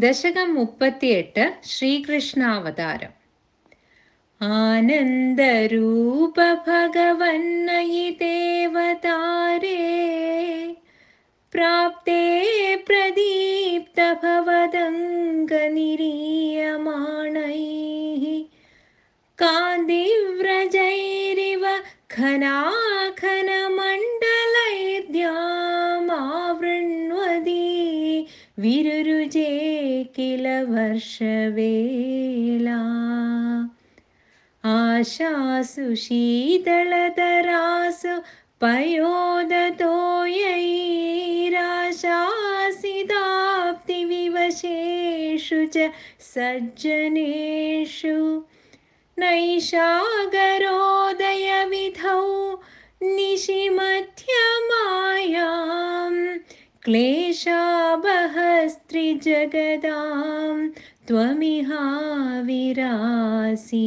दशकम्पत् ए श्रीकृष्णावतारम् आनन्दरूपभगवन्नयि देवतारे प्राप्ते प्रदीप्तभवदङ्गनिरीयमाणैः कान्दिव्रजैरिव खना किल वर्षवेला आशासु शीतलतरासु पयोदतो यैराशासिदाप्तिविवशेषु च सज्जनेषु नैषागरोदयविधौ निशिमध्यमायाम् क्लेशाबहस्त्रिजगदां त्वमिहा विरासि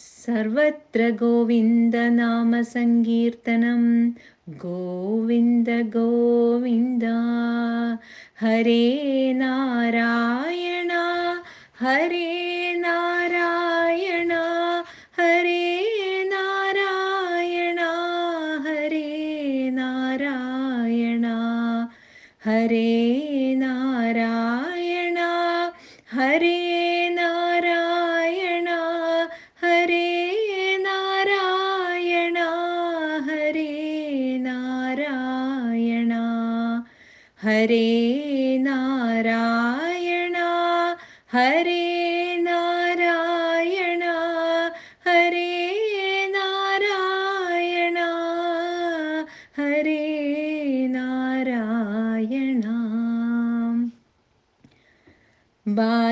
सर्वत्र गोविन्दनामसङ्कीर्तनं गोविन्द हरे नारायणा हरे നാരായണ ഹരേ നാരായണ ഹരേ നാരായണ ഹരേ നാരായണ ഹരേ നാരായണ ഹരേ നാരായണ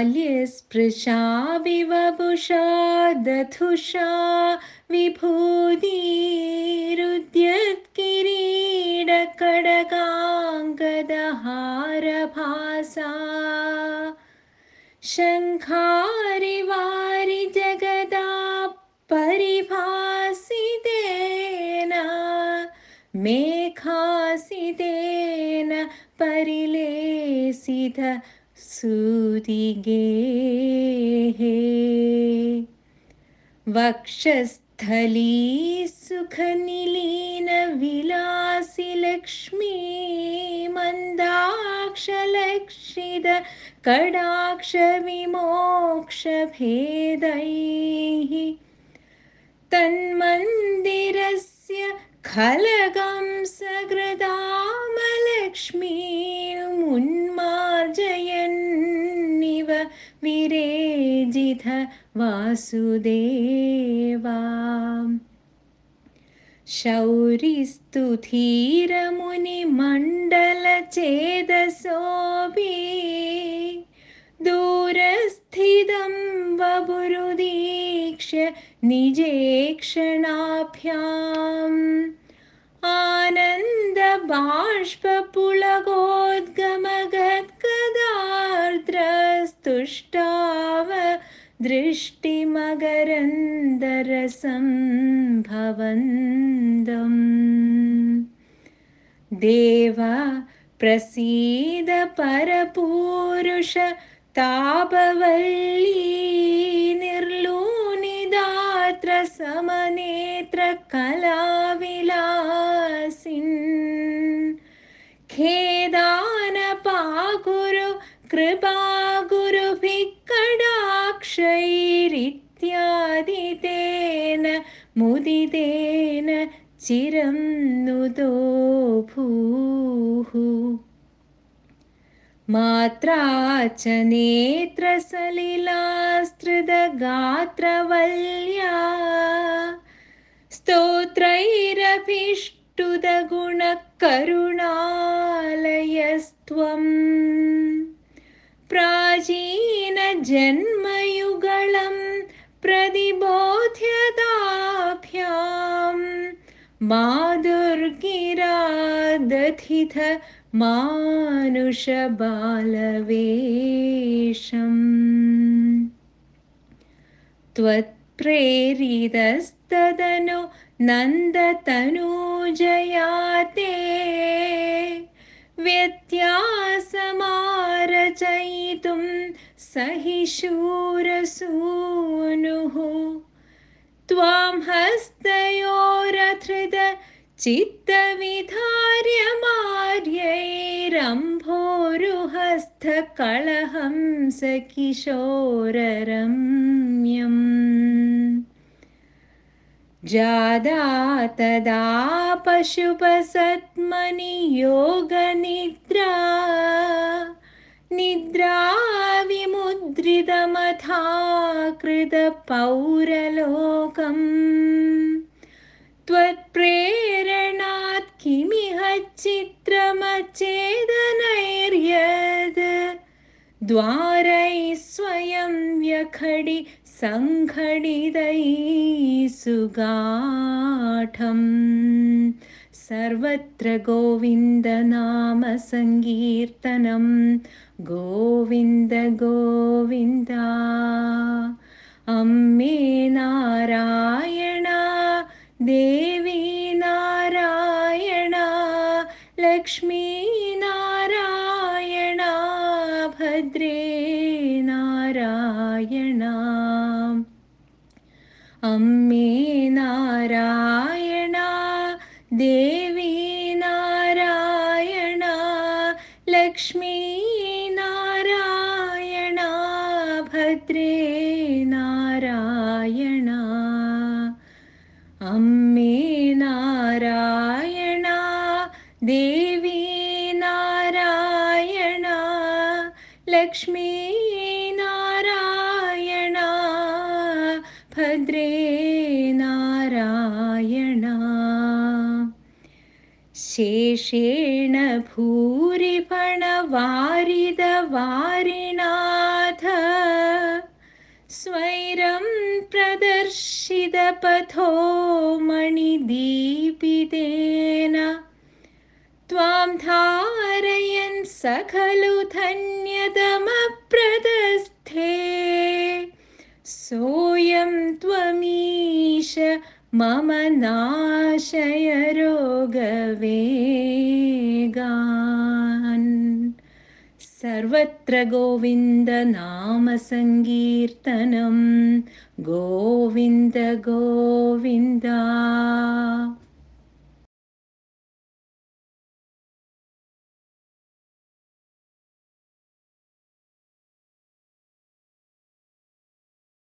बाल्यस्पृशा स्पृशा विवभुषा दथुषा विभूदीरुद्यत्किरीडकडगाङ्गदहारभासा शङ्खारिवारि जगदा परिभासितेन मेखासितेन परिलेसिध वक्षस्थली सुखनिलीन विलासि लक्ष्मी सुखनिलीनविलासिलक्ष्मी मन्दाक्षलक्षितकडाक्षविमोक्षभेदैः तन्मन्दिरस्य खलगं सुदेवा शरिस्तुधीरमुनिमण्डलचेदसोऽपि दूरस्थितं बबुरुदीक्ष्य निजे क्षणाभ्याम् आनन्दबाष्पपुलगोद्गमगद्गदार्द्रस्तुष्टा दृष्टिमगरन्दरसं भवन्दम् देव प्रसीदपरपूरुषतापवल्ली निर्लूनिदात्र समनेत्र कलाविलासिन् खेदानपाकुरु कृपा ैरित्यादितेन मुदितेन चिरं नुदो भूः मात्रा च नेत्रसलिलास्तृदगात्रवल्या स्तोत्रैरभिष्टुदगुणकरुणालयस्त्वम् प्राचीनजन्म प्रतिबोध्यताभ्याम् मा दुर्गिरादथिथ मानुषबालवेशम् त्वत्प्रेरितस्तदनु नन्दतनूजया ते व्यत्यासमारचयितुम् स शूरसूनुः त्वां चित्तविधार्यमार्यैरम्भोरुहस्तकलहंस किशोररम्यम् जादा तदा पशुपसत्मनि योगनिद्रा निद्राविमुद्रितमथाकृतपौरलोकम् त्वत्प्रेरणात् किमिह चित्रमचेदनैर्यद् द्वारैस्वयं व्यखडि सङ्घटितै सुगाठम् सर्वत्र गोविन्दनाम गोविन्द गोविन्द अम्मे नारायणा देव यण शेषेण भूरिपणवारिद वारिनाथ स्वैरं प्रदर्शितपथो मणिदीपितेन त्वां धारयन् स खलु धन्यतमप्रदस्थे सोऽयं मम नाशय रोगवे सर्वत्र सर्वत्र गोविन्दनाम सङ्गीर्तनं गोविन्दा